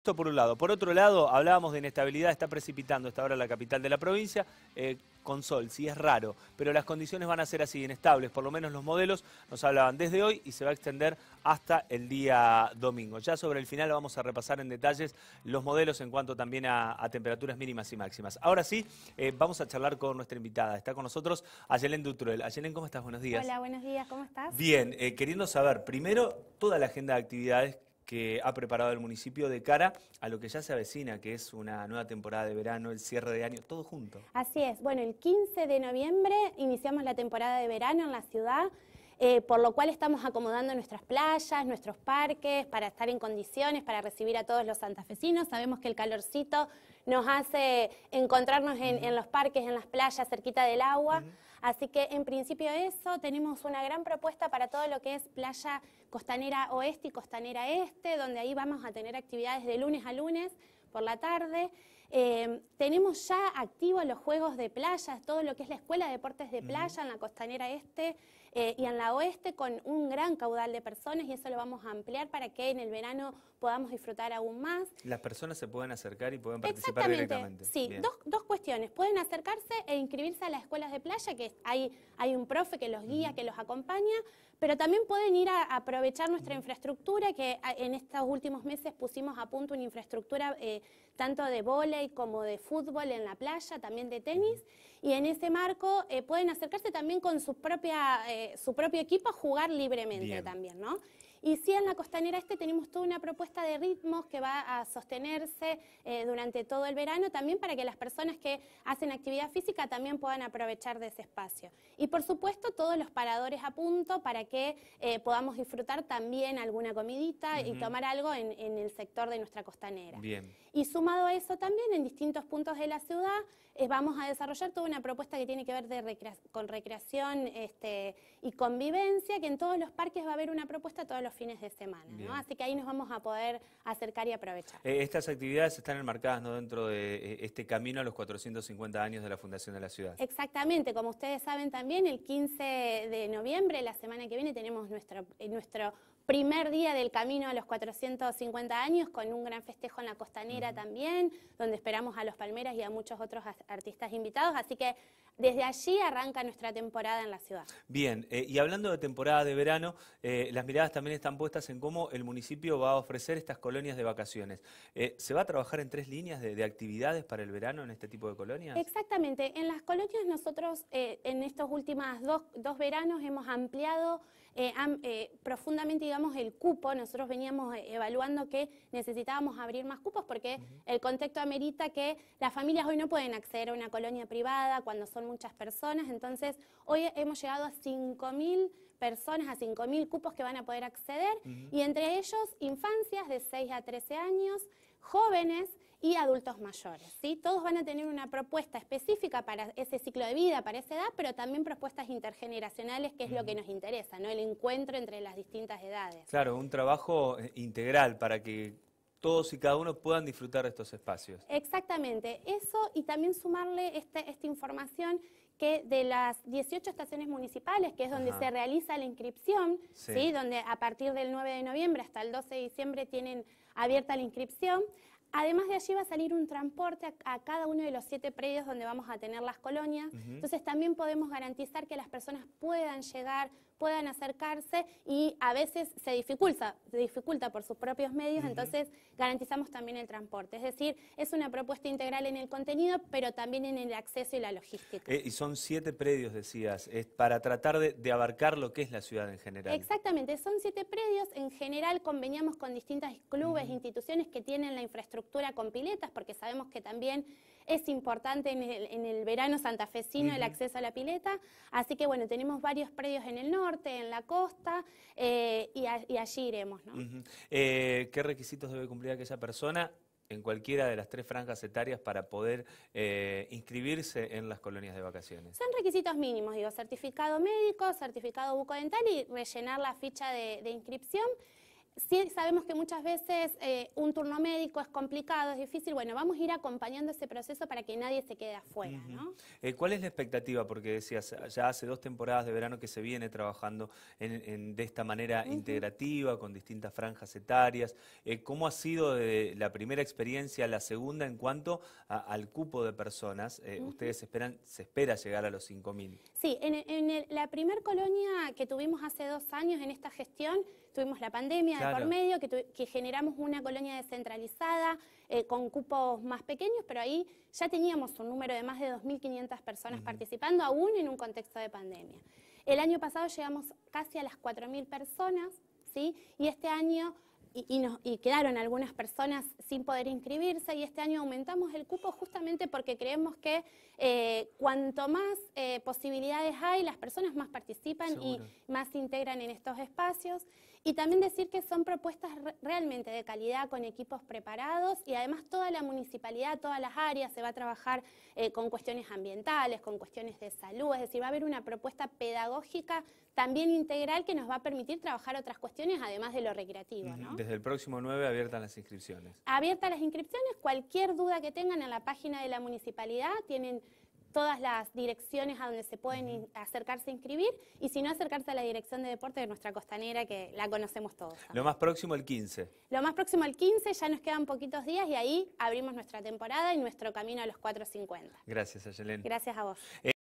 Esto por un lado. Por otro lado, hablábamos de inestabilidad, está precipitando hasta ahora la capital de la provincia. Eh, con sol, sí es raro, pero las condiciones van a ser así, inestables, por lo menos los modelos nos hablaban desde hoy y se va a extender hasta el día domingo. Ya sobre el final vamos a repasar en detalles los modelos en cuanto también a, temperaturas mínimas y máximas. Ahora sí, eh, vamos a charlar con nuestra invitada. Está con nosotros Ayelen Dutruel. Ayelen, ¿cómo estás? Buenos días. Hola, buenos días, ¿cómo estás? Bien, eh, queriendo saber primero toda la agenda de actividades que ha preparado el municipio de cara a lo que ya se avecina, que es una nueva temporada de verano, el cierre de año, todo junto. Así es, bueno, el 15 de noviembre iniciamos la temporada de verano en la ciudad. Eh, por lo cual estamos acomodando nuestras playas, nuestros parques, para estar en condiciones, para recibir a todos los santafesinos. Sabemos que el calorcito nos hace encontrarnos en, los parques, en las playas, cerquita del agua. Así que en principio eso, tenemos una gran propuesta para todo lo que es playa costanera oeste y costanera este, donde ahí vamos a tener actividades de lunes a lunes por la tarde. Eh, tenemos ya activos los juegos de playa, todo lo que es la Escuela de Deportes de Playa en la costanera este eh, y en la oeste con un gran caudal de personas y eso lo vamos a ampliar para que en el verano podamos disfrutar aún más. Las personas se pueden acercar y pueden participar Exactamente. Sí, dos, cuestiones. Pueden acercarse e inscribirse a las escuelas de playa, que hay, hay un profe que los guía, que los acompaña, pero también pueden ir a, aprovechar nuestra infraestructura, que en estos últimos meses pusimos a punto una infraestructura eh, tanto de volei como de fútbol en la playa, también de tenis. Y en ese marco eh, pueden acercarse también con su, propia, eh, su propio equipo a jugar libremente también, ¿no? Y sí, en la costanera este tenemos toda una propuesta de ritmos que va a sostenerse eh, durante todo el verano, también para que las personas que hacen actividad física también puedan aprovechar de ese espacio. Y por supuesto, todos los paradores a punto para que eh, podamos disfrutar también alguna comidita y tomar algo en, el sector de nuestra costanera. Bien. Y sumado a eso también, en distintos puntos de la ciudad, eh, vamos a desarrollar toda una propuesta que tiene que ver con recreación este, y convivencia, que en todos los parques va a haber una propuesta, todos los fines de semana. ¿no? Así que ahí nos vamos a poder acercar y aprovechar. Eh, estas actividades están enmarcadas ¿no? dentro de eh, este camino a los 450 años de la Fundación de la Ciudad. Exactamente, como ustedes saben también, el 15 de noviembre, la semana que viene, tenemos nuestro, eh, nuestro primer día del camino a los 450 años con un gran festejo en la costanera también, donde esperamos a los Palmeras y a muchos otros artistas invitados. Así que desde allí arranca nuestra temporada en la ciudad. Bien, eh, y hablando de temporada de verano, eh, las miradas también están puestas en cómo el municipio va a ofrecer estas colonias de vacaciones. Eh, ¿Se va a trabajar en tres líneas de, actividades para el verano en este tipo de colonias? Exactamente, en las colonias nosotros en estos últimos dos, dos veranos hemos ampliado eh, eh, profundamente, digamos, el cupo. Nosotros veníamos eh, evaluando que necesitábamos abrir más cupos porque el contexto amerita que las familias hoy no pueden acceder a una colonia privada cuando son muchas personas. Entonces, hoy hemos llegado a 5.000 personas, a 5.000 cupos que van a poder acceder y entre ellos infancias de 6 a 13 años, jóvenes y adultos mayores. ¿sí? Todos van a tener una propuesta específica para ese ciclo de vida, para esa edad, pero también propuestas intergeneracionales, que es lo que nos interesa, ¿no? el encuentro entre las distintas edades. Claro, un trabajo eh, integral para que todos y cada uno puedan disfrutar de estos espacios. Exactamente, eso y también sumarle esta, información que de las 18 estaciones municipales, que es donde se realiza la inscripción, donde a partir del 9 de noviembre hasta el 12 de diciembre tienen abierta la inscripción, Además de allí va a salir un transporte a, cada uno de los siete predios donde vamos a tener las colonias. Entonces también podemos garantizar que las personas puedan llegar, puedan acercarse y a veces se dificulta, por sus propios medios, entonces garantizamos también el transporte. Es decir, es una propuesta integral en el contenido, pero también en el acceso y la logística. Eh, y son siete predios, decías, para tratar de, abarcar lo que es la ciudad en general. Exactamente, son siete predios. En general conveníamos con distintos clubes, instituciones que tienen la infraestructura con piletas, porque sabemos que también es importante en el, verano santafesino el acceso a la pileta, así que bueno, tenemos varios predios en el norte, en la costa, eh, y, allí iremos. Eh, ¿Qué requisitos debe cumplir aquella persona? en cualquiera de las tres franjas etarias para poder eh, inscribirse en las colonias de vacaciones? Son requisitos mínimos, digo, certificado médico, certificado bucodental y rellenar la ficha de inscripción sí sabemos que muchas veces eh, un turno médico es complicado, es difícil. Bueno, vamos a ir acompañando ese proceso para que nadie se quede afuera. ¿no? Eh, ¿Cuál es la expectativa? Porque decías, ya hace dos temporadas de verano que se viene trabajando de esta manera integrativa, con distintas franjas etarias. Eh, ¿Cómo ha sido de la primera experiencia a la segunda en cuanto al cupo de personas? Ustedes esperan, se espera llegar a los 5.000. Sí, en, la primer colonia que tuvimos hace dos años en esta gestión, tuvimos la pandemia por medio, que, generamos una colonia descentralizada eh, con cupos más pequeños, pero ahí ya teníamos un número de más de 2.500 personas participando, aún en un contexto de pandemia. El año pasado llegamos casi a las 4.000 personas, ¿sí? Y este año y, nos, y, quedaron algunas personas sin poder inscribirse y este año aumentamos el cupo justamente porque creemos que eh, cuanto más eh, posibilidades hay, las personas más participan y más se integran en estos espacios y también decir que son propuestas realmente de calidad con equipos preparados y además toda la municipalidad, todas las áreas se va a trabajar eh, con cuestiones ambientales, con cuestiones de salud, es decir, va a haber una propuesta pedagógica también integral que nos va a permitir trabajar otras cuestiones además de lo recreativo. Desde el próximo 9 abiertas las inscripciones. Abiertas las inscripciones, cualquier duda que tengan en la página de la municipalidad tienen todas las direcciones a donde se pueden acercarse a inscribir y si no acercarse a la dirección de deporte de nuestra costanera que la conocemos todos. Lo más próximo el 15. Lo más próximo al 15, ya nos quedan poquitos días y ahí abrimos nuestra temporada y nuestro camino a los 450. Gracias, Ayelen. Gracias a vos. Eh,